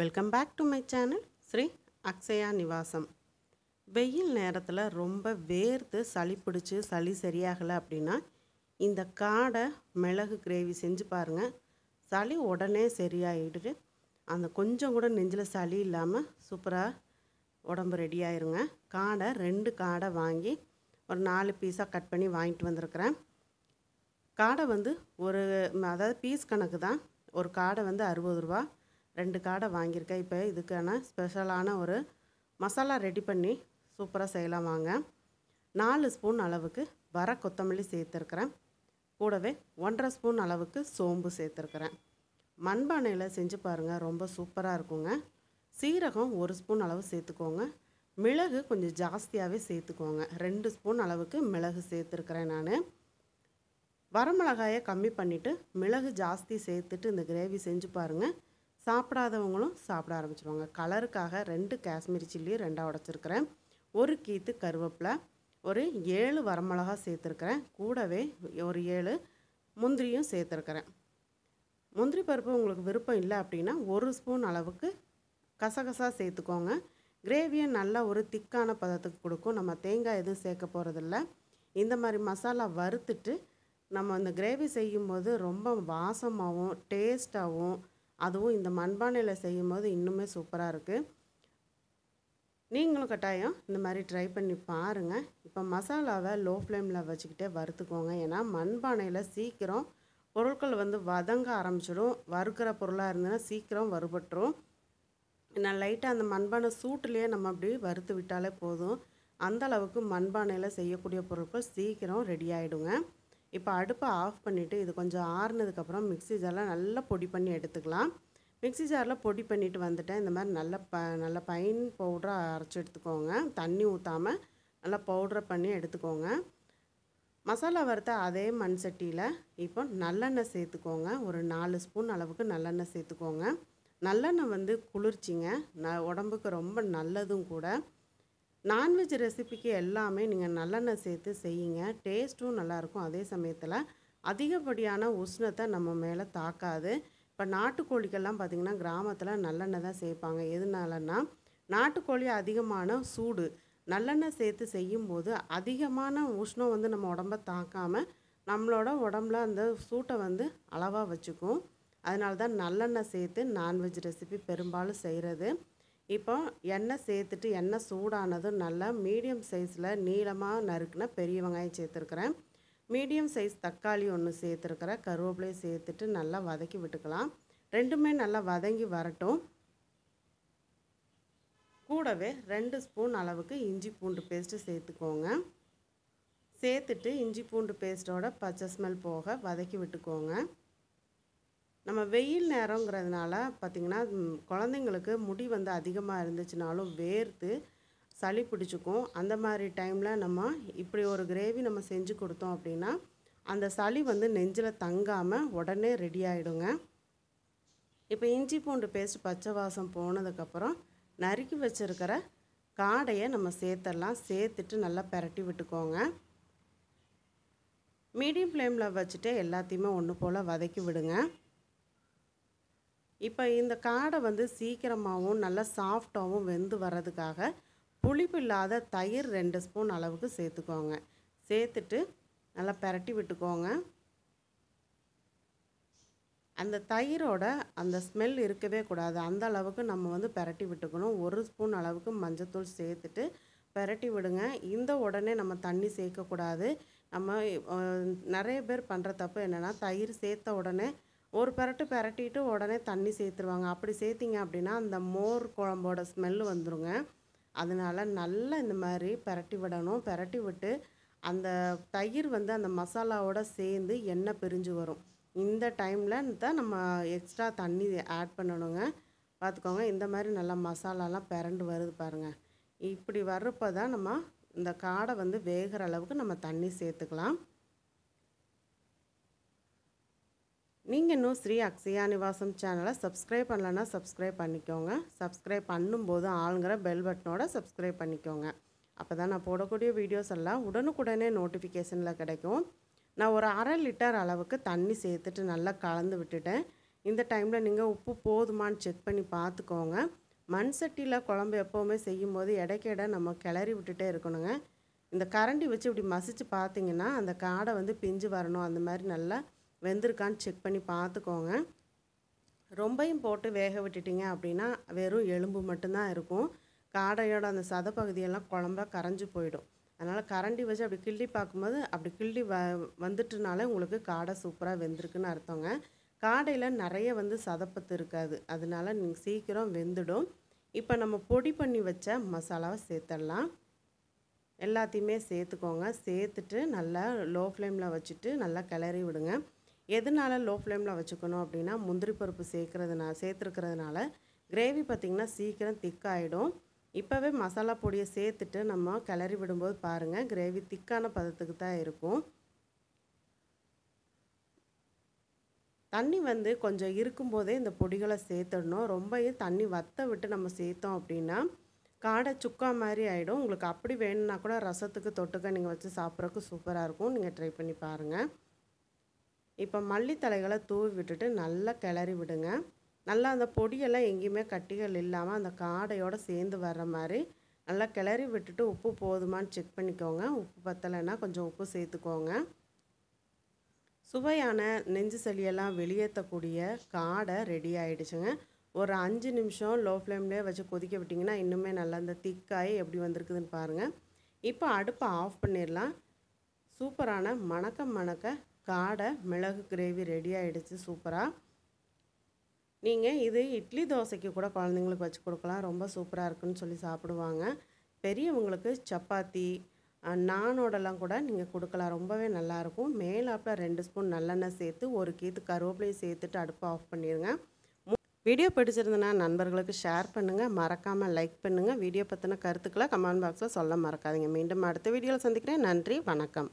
welcome back to my channel Sri Akshaya Nivasam வெயில் நேரத்தில் ரொம்ப வேர்த்து சளி பிடிச்சி சளி சரியாகலை அப்படின்னா இந்த காடை மிளகு கிரேவி செஞ்சு பாருங்கள் சளி உடனே சரியாகிடுது அந்த கொஞ்சம் கூட நெஞ்சில் சளி இல்லாமல் சூப்பராக உடம்பு ரெடி ஆயிருங்க காடை ரெண்டு காடை வாங்கி ஒரு நாலு பீஸாக கட் பண்ணி வாங்கிட்டு வந்திருக்கிறேன் காடை வந்து ஒரு அதாவது பீஸ் கணக்கு தான் ஒரு காடை வந்து அறுபது ரூபா ரெண்டு காடை வாங்கியிருக்கேன் இப்போ இதுக்கான ஸ்பெஷலான ஒரு மசாலா ரெடி பண்ணி சூப்பராக செய்யலாம் வாங்க நாலு ஸ்பூன் அளவுக்கு வர கொத்தமல்லி சேர்த்துருக்குறேன் கூடவே ஒன்றரை ஸ்பூன் அளவுக்கு சோம்பு சேர்த்துருக்குறேன் மண்பானையில் செஞ்சு பாருங்கள் ரொம்ப சூப்பராக இருக்குங்க சீரகம் ஒரு ஸ்பூன் அளவு சேர்த்துக்கோங்க மிளகு கொஞ்சம் ஜாஸ்தியாகவே சேர்த்துக்கோங்க ரெண்டு ஸ்பூன் அளவுக்கு மிளகு சேர்த்துருக்குறேன் நான் வரமிளகாயை கம்மி பண்ணிவிட்டு மிளகு ஜாஸ்தி சேர்த்துட்டு இந்த கிரேவி செஞ்சு பாருங்கள் சாப்பிடாதவங்களும் சாப்பிட ஆரம்பிச்சிருவாங்க கலருக்காக ரெண்டு காஷ்மீரி சில்லியும் ரெண்டாக உடச்சிருக்கிறேன் ஒரு கீத்து கருவேப்பிலை ஒரு ஏழு வரமிளகா சேர்த்துருக்கிறேன் கூடவே ஒரு ஏழு முந்திரியும் சேர்த்துருக்கிறேன் முந்திரி பருப்பு உங்களுக்கு விருப்பம் இல்லை அப்படின்னா ஒரு ஸ்பூன் அளவுக்கு கசகசா சேர்த்துக்கோங்க கிரேவியை நல்லா ஒரு திக்கான பதத்துக்கு கொடுக்கும் நம்ம தேங்காய் எதுவும் சேர்க்க போகிறதில்ல இந்த மாதிரி மசாலா வறுத்துட்டு நம்ம அந்த கிரேவி செய்யும்போது ரொம்ப வாசமாகவும் டேஸ்ட்டாகவும் அதுவும் இந்த மண்பானையில் செய்யும் போது இன்னுமே சூப்பராக இருக்குது நீங்களும் கட்டாயம் இந்த மாதிரி ட்ரை பண்ணி பாருங்கள் இப்போ மசாலாவை லோ ஃப்ளேமில் வச்சுக்கிட்டே வறுத்துக்கோங்க ஏன்னா மண்பானையில் சீக்கிரம் பொருட்கள் வந்து வதங்க ஆரம்பிச்சிடும் வறுக்கிற பொருளாக இருந்ததுன்னா சீக்கிரம் வறுபட்டுரும் நான் லைட்டாக அந்த மண்பானை சூட்டுலேயே நம்ம அப்படி வறுத்து விட்டாலே போதும் அந்த அளவுக்கு மண்பானையில் செய்யக்கூடிய பொருட்கள் சீக்கிரம் ரெடி ஆகிடுங்க இப்போ அடுப்பை ஆஃப் பண்ணிவிட்டு இது கொஞ்சம் ஆறுனதுக்கப்புறம் மிக்சி ஜாரில் நல்லா பொடி பண்ணி எடுத்துக்கலாம் மிக்சி ஜாரில் பொடி பண்ணிவிட்டு வந்துட்டேன் இந்த மாதிரி நல்ல ப நல்ல பைன் பவுடராக அரைச்சி எடுத்துக்கோங்க தண்ணி ஊற்றாமல் நல்லா பவுட்ரை பண்ணி எடுத்துக்கோங்க மசாலா வறுத்த அதே மண் சட்டியில் இப்போ நல்லெண்ணெய் சேர்த்துக்கோங்க ஒரு நாலு ஸ்பூன் அளவுக்கு நல்லெண்ணெய் சேர்த்துக்கோங்க நல்லெண்ணெய் வந்து குளிர்ச்சிங்க ந உடம்புக்கு ரொம்ப நல்லதும் கூட நான்வெஜ் ரெசிபிக்கு எல்லாமே நீங்கள் நல்லெண்ணெய் சேர்த்து செய்யுங்க டேஸ்ட்டும் நல்லாயிருக்கும் அதே சமயத்தில் அதிகப்படியான உஷ்ணத்தை நம்ம மேலே தாக்காது இப்போ நாட்டுக்கோழிக்கெல்லாம் பார்த்திங்கன்னா கிராமத்தில் நல்லெண்ணெய் தான் சேர்ப்பாங்க எதனாலன்னா நாட்டுக்கோழி அதிகமான சூடு நல்லெண்ணெய் சேர்த்து செய்யும்போது அதிகமான உஷ்ணம் வந்து நம்ம உடம்ப தாக்காமல் நம்மளோட உடம்புல அந்த சூட்டை வந்து அளவாக வச்சுக்கும் அதனால தான் நல்லெண்ணெய் சேர்த்து நான்வெஜ் ரெசிபி பெரும்பாலும் செய்கிறது இப்போ எண்ணெய் சேர்த்துட்டு எண்ணெய் சூடானதும் நல்லா மீடியம் சைஸில் நீளமாக நறுக்குன பெரிய வெங்காயம் சேர்த்துருக்குறேன் மீடியம் சைஸ் தக்காளி ஒன்று சேர்த்துருக்குறேன் கருவேப்பிலையும் சேர்த்துட்டு நல்லா வதக்கி விட்டுக்கலாம் ரெண்டுமே நல்லா வதங்கி வரட்டும் கூடவே ரெண்டு ஸ்பூன் அளவுக்கு இஞ்சி பூண்டு பேஸ்ட்டு சேர்த்துக்கோங்க சேர்த்துட்டு இஞ்சி பூண்டு பேஸ்ட்டோட பச்சை ஸ்மெல் போக வதக்கி விட்டுக்கோங்க நம்ம வெயில் நேரங்கிறதுனால பார்த்திங்கன்னா குழந்தைங்களுக்கு முடி வந்து அதிகமாக இருந்துச்சுனாலும் வேர்த்து சளி பிடிச்சிக்கும் அந்த மாதிரி டைமில் நம்ம இப்படி ஒரு கிரேவி நம்ம செஞ்சு கொடுத்தோம் அப்படின்னா அந்த சளி வந்து நெஞ்சில் தங்காமல் உடனே ரெடி ஆகிடுங்க இப்போ இஞ்சி பூண்டு பேஸ்ட் பச்சை வாசம் போனதுக்கப்புறம் நறுக்கி வச்சுருக்கிற காடையை நம்ம சேர்த்துடலாம் சேர்த்துட்டு நல்லா பெரட்டி விட்டுக்கோங்க மீடியம் ஃப்ளேமில் வச்சுட்டு எல்லாத்தையுமே ஒன்று போல் வதக்கி விடுங்க இப்போ இந்த காடை வந்து சீக்கிரமாகவும் நல்லா சாஃப்டாகவும் வெந்து வர்றதுக்காக புளிப்பு இல்லாத தயிர் ரெண்டு ஸ்பூன் அளவுக்கு சேர்த்துக்கோங்க சேர்த்துட்டு நல்லா பரட்டி விட்டுக்கோங்க அந்த தயிரோட அந்த ஸ்மெல் இருக்கவே கூடாது அந்த அளவுக்கு நம்ம வந்து பரட்டி விட்டுக்கணும் ஒரு ஸ்பூன் அளவுக்கு மஞ்சத்தூள் சேர்த்துட்டு பரட்டி விடுங்க இந்த உடனே நம்ம தண்ணி சேர்க்கக்கூடாது நம்ம நிறைய பேர் பண்ணுற தப்பு என்னென்னா தயிர் சேர்த்த உடனே ஒரு பரட்டு பரட்டிட்டு உடனே தண்ணி சேர்த்துருவாங்க அப்படி சேர்த்திங்க அப்படின்னா அந்த மோர் குழம்போட ஸ்மெல்லு வந்துடுங்க அதனால் நல்லா இந்த மாதிரி பரட்டி விடணும் பரட்டி விட்டு அந்த தயிர் வந்து அந்த மசாலாவோட சேர்ந்து எண்ணெய் பிரிஞ்சு வரும் இந்த டைமில் தான் நம்ம எக்ஸ்ட்ரா தண்ணி ஆட் பண்ணணுங்க பார்த்துக்கோங்க இந்த மாதிரி நல்லா மசாலாலாம் பிறண்டு வருது பாருங்கள் இப்படி வர்றப்போ தான் நம்ம இந்த காடை வந்து வேகிற அளவுக்கு நம்ம தண்ணி சேர்த்துக்கலாம் நீங்கள் இன்னும் ஸ்ரீ அக்ஷயா நிவாசம் சேனலை சப்ஸ்கிரைப் பண்ணலன்னா சப்ஸ்கிரைப் பண்ணிக்கோங்க சப்ஸ்கிரைப் பண்ணும்போது ஆளுங்கிற பெல் பட்டனோட சப்ஸ்கிரைப் பண்ணிக்கோங்க அப்போ தான் நான் போடக்கூடிய வீடியோஸ் எல்லாம் உடனுக்குடனே நோட்டிஃபிகேஷனில் கிடைக்கும் நான் ஒரு அரை லிட்டர் அளவுக்கு தண்ணி சேர்த்துட்டு நல்லா கலந்து விட்டுட்டேன் இந்த டைமில் நீங்கள் உப்பு போதுமான்னு செக் பண்ணி பார்த்துக்கோங்க மண் சட்டியில் குழம்பு எப்போவுமே போது இடைக்கிட நம்ம கிளறி விட்டுட்டே இருக்கணுங்க இந்த கரண்டி வச்சு இப்படி மசித்து பார்த்தீங்கன்னா அந்த காடை வந்து பிஞ்சு வரணும் அந்த மாதிரி நல்லா வெந்திருக்கான்னு செக் பண்ணி பார்த்துக்கோங்க ரொம்பையும் போட்டு வேக விட்டுட்டிங்க அப்படின்னா வெறும் எலும்பு மட்டும்தான் இருக்கும் காடையோட அந்த சத பகுதியெல்லாம் குழம்பா கரைஞ்சி போயிடும் அதனால் கரண்டி வச்சு அப்படி கிள்ளி பார்க்கும்போது அப்படி கிள்ளி வ வந்துட்டுனாலே உங்களுக்கு காடை சூப்பராக வெந்திருக்குன்னு அர்த்தங்க காடையில் நிறைய வந்து சதப்பத்து இருக்காது அதனால நீங்கள் சீக்கிரம் வெந்துடும் இப்போ நம்ம பொடி பண்ணி வச்ச மசாலாவை சேர்த்துடலாம் எல்லாத்தையுமே சேர்த்துக்கோங்க சேர்த்துட்டு நல்லா லோ ஃப்ளேமில் வச்சுட்டு நல்லா கிளறி விடுங்க எதனால் லோ ஃப்ளேமில் வச்சுக்கணும் அப்படின்னா முந்திரி பருப்பு சேர்க்குறதுனா சேர்த்துருக்கிறதுனால கிரேவி பார்த்திங்கன்னா சீக்கிரம் திக்காகிடும் இப்போவே மசாலா பொடியை சேர்த்துட்டு நம்ம கிளறி விடும்போது பாருங்கள் கிரேவி திக்கான பதத்துக்கு தான் இருக்கும் தண்ணி வந்து கொஞ்சம் இருக்கும்போதே இந்த பொடிகளை சேர்த்துடணும் ரொம்பவே தண்ணி வத்த விட்டு நம்ம சேர்த்தோம் அப்படின்னா காடை சுக்கா மாதிரி ஆகிடும் உங்களுக்கு அப்படி வேணும்னா கூட ரசத்துக்கு தொட்டுக்க நீங்கள் வச்சு சாப்பிட்றதுக்கு சூப்பராக இருக்கும் நீங்கள் ட்ரை பண்ணி பாருங்கள் இப்போ மல்லித்தலைகளை தூவி விட்டுட்டு நல்லா கிளறி விடுங்க நல்லா அந்த பொடியெல்லாம் எங்கேயுமே கட்டிகள் இல்லாமல் அந்த காடையோடு சேர்ந்து வர்ற மாதிரி நல்லா கிளறி விட்டுட்டு உப்பு போதுமான்னு செக் பண்ணிக்கோங்க உப்பு பத்தலைன்னா கொஞ்சம் உப்பு சேர்த்துக்கோங்க சுவையான நெஞ்சு சளியெல்லாம் வெளியேற்றக்கூடிய காடை ரெடி ஆகிடுச்சுங்க ஒரு அஞ்சு நிமிஷம் லோ ஃப்ளேம்லேயே வச்சு கொதிக்க விட்டிங்கன்னா இன்னுமே நல்லா இந்த திக்காய் எப்படி வந்திருக்குதுன்னு பாருங்கள் இப்போ அடுப்பை ஆஃப் பண்ணிடலாம் சூப்பரான மணக்க மணக்க காடை மிளகு கிரேவி ரெடி ஆகிடுச்சு சூப்பராக நீங்கள் இது இட்லி தோசைக்கு கூட குழந்தைங்களுக்கு வச்சு கொடுக்கலாம் ரொம்ப சூப்பராக இருக்குன்னு சொல்லி சாப்பிடுவாங்க பெரியவங்களுக்கு சப்பாத்தி நானோடலாம் கூட நீங்கள் கொடுக்கலாம் ரொம்பவே நல்லாயிருக்கும் மேலாப்பில் ரெண்டு ஸ்பூன் நல்லெண்ணெய் சேர்த்து ஒரு கீத்து கருவேப்பிலையும் சேர்த்துட்டு அடுப்பை ஆஃப் பண்ணிடுங்க வீடியோ பிடிச்சிருந்தனா நண்பர்களுக்கு ஷேர் பண்ணுங்கள் மறக்காமல் லைக் பண்ணுங்கள் வீடியோ பற்றின கருத்துக்களை கமெண்ட் பாக்ஸில் சொல்ல மறக்காதீங்க மீண்டும் அடுத்த வீடியோவில் சந்திக்கிறேன் நன்றி வணக்கம்